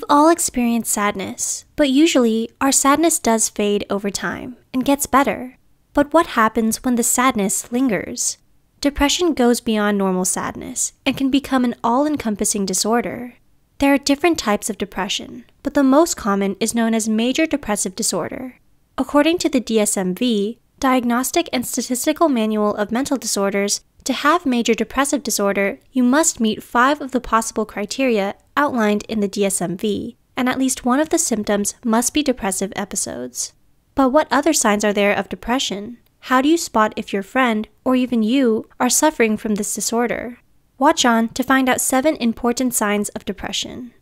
We've all experienced sadness, but usually our sadness does fade over time and gets better. But what happens when the sadness lingers? Depression goes beyond normal sadness and can become an all encompassing disorder. There are different types of depression, but the most common is known as major depressive disorder. According to the DSMV, Diagnostic and Statistical Manual of Mental Disorders, to have major depressive disorder, you must meet five of the possible criteria outlined in the DSMV, and at least one of the symptoms must be depressive episodes. But what other signs are there of depression? How do you spot if your friend, or even you, are suffering from this disorder? Watch on to find out seven important signs of depression.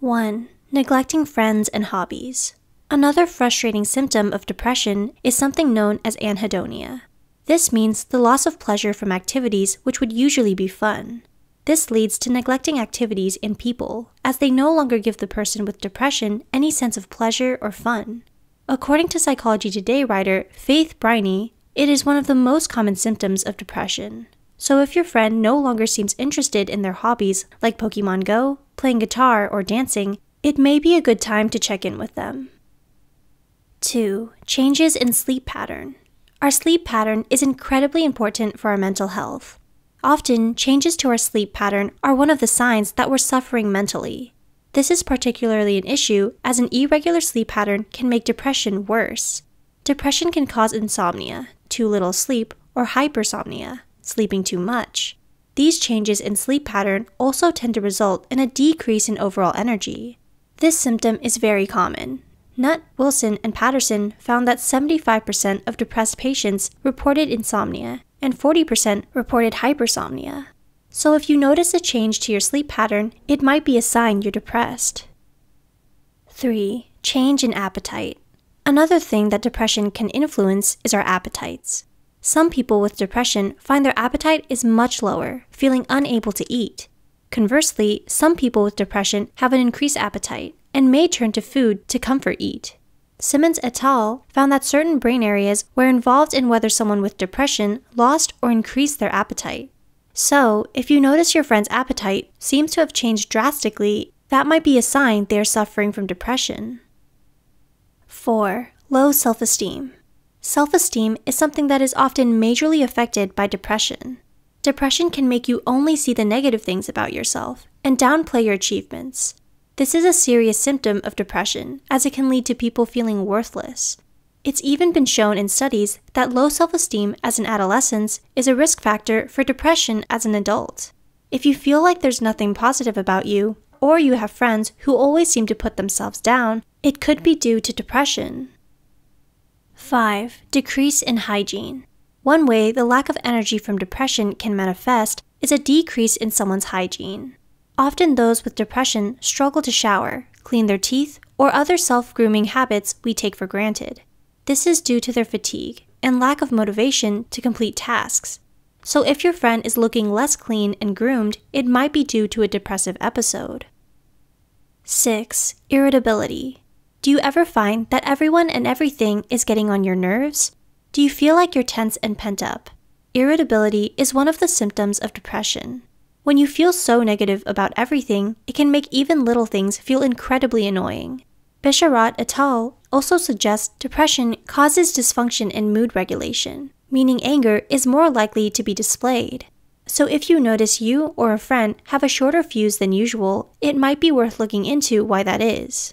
1. Neglecting friends and hobbies. Another frustrating symptom of depression is something known as anhedonia. This means the loss of pleasure from activities which would usually be fun. This leads to neglecting activities and people, as they no longer give the person with depression any sense of pleasure or fun. According to Psychology Today writer Faith Briney, it is one of the most common symptoms of depression. So if your friend no longer seems interested in their hobbies like Pokemon Go, playing guitar, or dancing, it may be a good time to check in with them. 2. Changes in sleep pattern. Our sleep pattern is incredibly important for our mental health. Often, changes to our sleep pattern are one of the signs that we're suffering mentally. This is particularly an issue as an irregular sleep pattern can make depression worse. Depression can cause insomnia, too little sleep, or hypersomnia, sleeping too much. These changes in sleep pattern also tend to result in a decrease in overall energy. This symptom is very common. Nutt, Wilson, and Patterson found that 75% of depressed patients reported insomnia and 40% reported hypersomnia. So if you notice a change to your sleep pattern, it might be a sign you're depressed. 3. Change in appetite. Another thing that depression can influence is our appetites. Some people with depression find their appetite is much lower, feeling unable to eat. Conversely, some people with depression have an increased appetite and may turn to food to comfort eat. Simmons et al. found that certain brain areas were involved in whether someone with depression lost or increased their appetite. So, if you notice your friend's appetite seems to have changed drastically, that might be a sign they are suffering from depression. 4. Low self esteem. Self esteem is something that is often majorly affected by depression. Depression can make you only see the negative things about yourself and downplay your achievements, this is a serious symptom of depression, as it can lead to people feeling worthless. It's even been shown in studies that low self esteem as an adolescent is a risk factor for depression as an adult. If you feel like there's nothing positive about you, or you have friends who always seem to put themselves down, it could be due to depression. 5. Decrease in hygiene. One way the lack of energy from depression can manifest is a decrease in someone's hygiene. Often those with depression struggle to shower, clean their teeth, or other self grooming habits we take for granted. This is due to their fatigue and lack of motivation to complete tasks. So, if your friend is looking less clean and groomed, it might be due to a depressive episode. 6. Irritability. Do you ever find that everyone and everything is getting on your nerves? Do you feel like you're tense and pent up? Irritability is one of the symptoms of depression. When you feel so negative about everything, it can make even little things feel incredibly annoying. Bisharat et al. also suggests depression causes dysfunction in mood regulation, meaning anger is more likely to be displayed. So if you notice you or a friend have a shorter fuse than usual, it might be worth looking into why that is.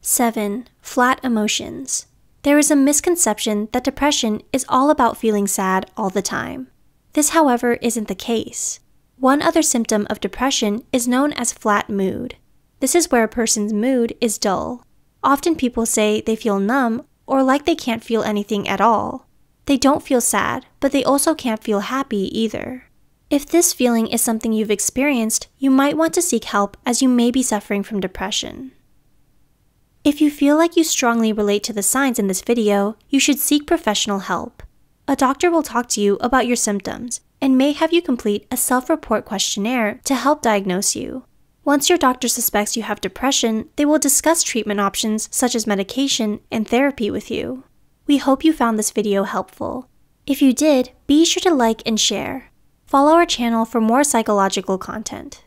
7. Flat emotions. There is a misconception that depression is all about feeling sad all the time. This, however, isn't the case. One other symptom of depression is known as flat mood. This is where a person's mood is dull. Often people say they feel numb or like they can't feel anything at all. They don't feel sad, but they also can't feel happy either. If this feeling is something you've experienced, you might want to seek help as you may be suffering from depression. If you feel like you strongly relate to the signs in this video, you should seek professional help. A doctor will talk to you about your symptoms and may have you complete a self report questionnaire to help diagnose you. Once your doctor suspects you have depression, they will discuss treatment options such as medication and therapy with you. We hope you found this video helpful. If you did, be sure to like and share. Follow our channel for more psychological content.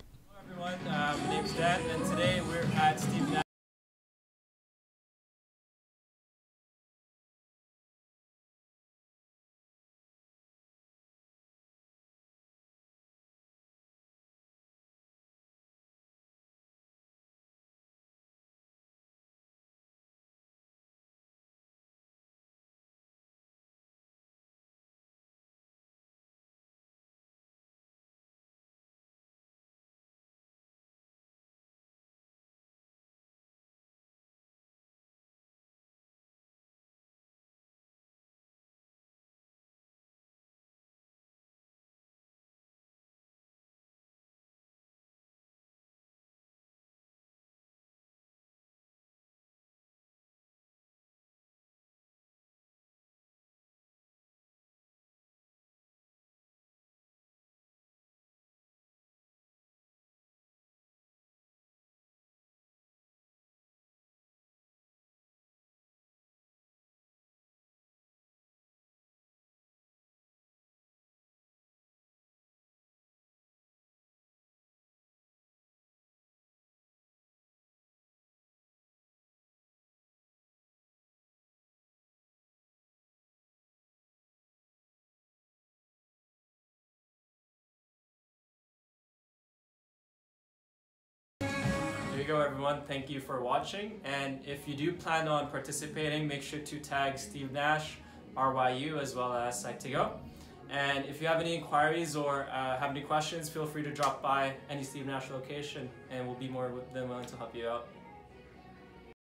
go, everyone. Thank you for watching. And if you do plan on participating, make sure to tag Steve Nash, RYU, as well as Psych2Go. And if you have any inquiries or uh, have any questions, feel free to drop by any Steve Nash location, and we'll be more than willing to help you out.